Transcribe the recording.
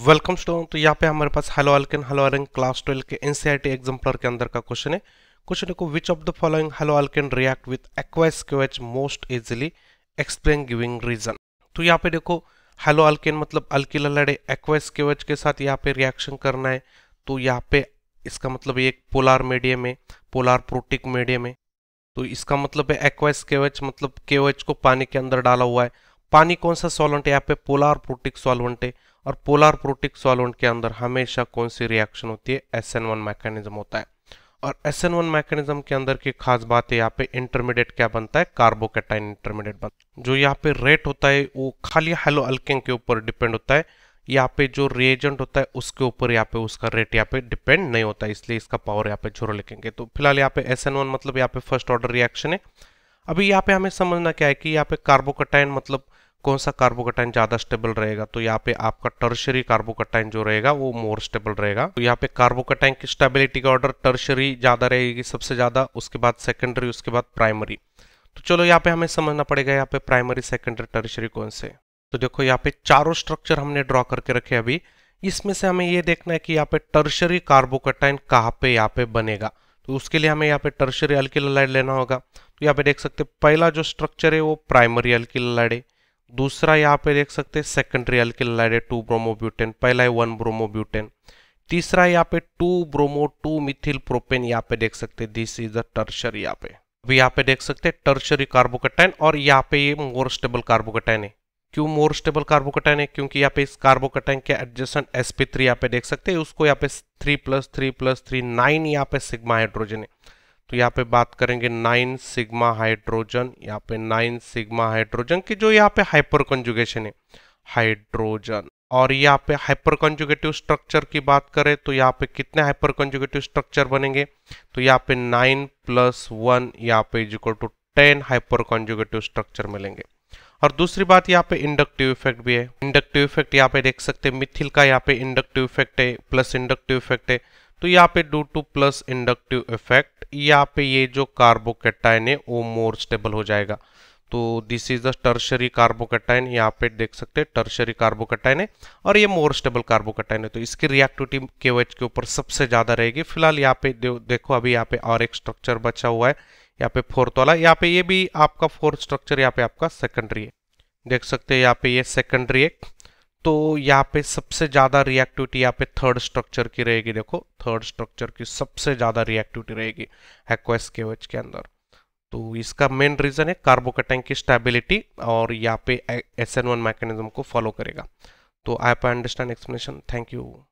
welcome stone तो यहाँ पे हमारे पास halo alkane halo arene class twelve के एनसीईआरटी एग्जाम्पलर e के अंदर का क्वेश्चन है क्वेश्चन को which of the following halo alkane react with aqueous KOH most easily explain giving reason तो यहाँ पे देखो हेलो अल्किन मतलब अल्किल लड़े एक्वाइस क्यूएच के साथ यहाँ पे रिएक्शन करना है तो यहाँ पे इसका मतलब एक पोलार मीडियम है पोलार प्रोटिक मीडियम है तो इसका मतलब है एक्वाइस केवेच मतलब केवेच को पानी के अंदर डाला हुआ है पानी कौन सा सॉल्वेंट है यहाँ पे पोलार प्रोटिक सॉल्वेंट है और पोलार प्रोटिक सॉल्वेंट के अंदर हमेशा कौन सी रिएक्शन होती है एस एन वन मैकेनिज्म होता है और एस एन वन मैकेनिज्म के अंदर की खास बात है यहाँ पे इंटरमीडिएट क्या बनता है कार्बोकेटाइन इंटरमीडिएट बनता जो यहाँ पे रेट होता है वो खाली हेलो अल्किंग के ऊपर डिपेंड होता है यहाँ पे जो रिएजेंट होता है उसके ऊपर यहाँ पे उसका रेट यहाँ पे डिपेंड नहीं होता है इसलिए इसका पावर यहाँ पे जीरो लिखेंगे तो फिलहाल यहाँ पे एस एन वन मतलब यहाँ पे फर्स्ट ऑर्डर रिएक्शन है अभी यहाँ पे हमें समझना क्या है कि यहाँ पे कार्बोकटाइन मतलब कौन सा कार्बोकटाइन ज्यादा स्टेबल रहेगा तो यहाँ पे आपका टर्शरी कार्बोकटाइन जो रहेगा वो मोर स्टेबल रहेगा तो यहाँ पे कार्बोकटाइन की स्टेबिलिटी का ऑर्डर टर्शरी ज्यादा रहेगी सबसे ज्यादा उसके बाद सेकेंडरी उसके बाद प्राइमरी तो चलो यहाँ पे हमें समझना पड़ेगा यहाँ पे प्राइमरी सेकेंडरी टर्शरी कौन से तो देखो यहाँ पे चारों स्ट्रक्चर हमने ड्रॉ करके रखे अभी इसमें से हमें ये देखना है कि यहाँ पे टर्शरी कार्बोकटाइन कहाँ पे यहाँ पे बनेगा तो उसके लिए हमें यहाँ पे टर्शरी अल्किलाइड लेना होगा तो यहाँ पे देख सकते हैं पहला जो स्ट्रक्चर है वो प्राइमरी अल्किलाइड है दूसरा यहाँ पे देख सकते हैं सेकेंडरी अल्किलाइड है टू ब्रोमोब्यूटेन पहला है वन ब्रोमोब्यूटेन तीसरा यहाँ पे two bromo two methyl propane यहाँ पे देख सकते हैं दिस इज द टर्शर यहाँ पे अभी यहाँ पे देख सकते हैं टर्शरी कार्बोकटाइन और यहाँ पे ये मोर स्टेबल कार्बोकटाइन है क्यों मोर स्टेबल कार्बोकटाइन है क्योंकि यहाँ पे इस कार्बोकटाइन के एडजस्टेंट एसपी थ्री यहाँ पे देख सकते हैं उसको यहाँ पे three plus three plus three nine यहाँ पे सिग्मा हाइड्रोजन है तो यहाँ पे बात करेंगे नाइन सिग्मा हाइड्रोजन यहाँ पे नाइन सिग्मा हाइड्रोजन की जो यहाँ पे हाइपर कंजुगेशन है हाइड्रोजन और यहाँ पे हाइपर कंजुगेटिव स्ट्रक्चर की बात करें तो यहाँ पे कितने हाइपर कंजुगेटिव स्ट्रक्चर बनेंगे तो यहाँ पे नाइन प्लस वन यहाँ पे is equal to ten hyperconjugative structure मिलेंगे और दूसरी बात यहाँ पे इंडक्टिव इफेक्ट भी है इंडक्टिव इफेक्ट यहाँ पे देख सकते हैं मिथिल का यहाँ पे इंडक्टिव इफेक्ट है प्लस इंडक्टिव इफेक्ट है तो यहाँ पे due to plus inductive effect यहाँ पे ये जो कार्बोकेटाइन है वो मोर स्टेबल हो जाएगा तो this is the tertiary carbocation यहाँ पे देख सकते हैं टर्शरी कार्बोकेटाइन है और ये मोर स्टेबल कार्बोकेटाइन है तो इसकी रिएक्टिविटी के के ऊपर सबसे ज़्यादा रहेगी फिलहाल यहाँ पे देखो अभी यहाँ पे और एक स्ट्रक्चर बचा हुआ है यहाँ पे फोर्थ वाला यहाँ पे ये भी आपका फोर्थ स्ट्रक्चर यहाँ पे आपका सेकेंडरी है देख सकते हैं यहाँ पे ये सेकेंडरी एक तो यहाँ पे सबसे ज़्यादा रिएक्टिविटी यहाँ पे थर्ड स्ट्रक्चर की रहेगी देखो थर्ड स्ट्रक्चर की सबसे ज़्यादा रिएक्टिविटी रहेगी हैकोएस के के अंदर तो इसका मेन रीज़न है कार्बोकेटाइन की स्टेबिलिटी और यहाँ पे एस एन वन मैकेनिज्म को फॉलो करेगा तो आई पे अंडरस्टैंड एक्सप्लेनेशन थैंक यू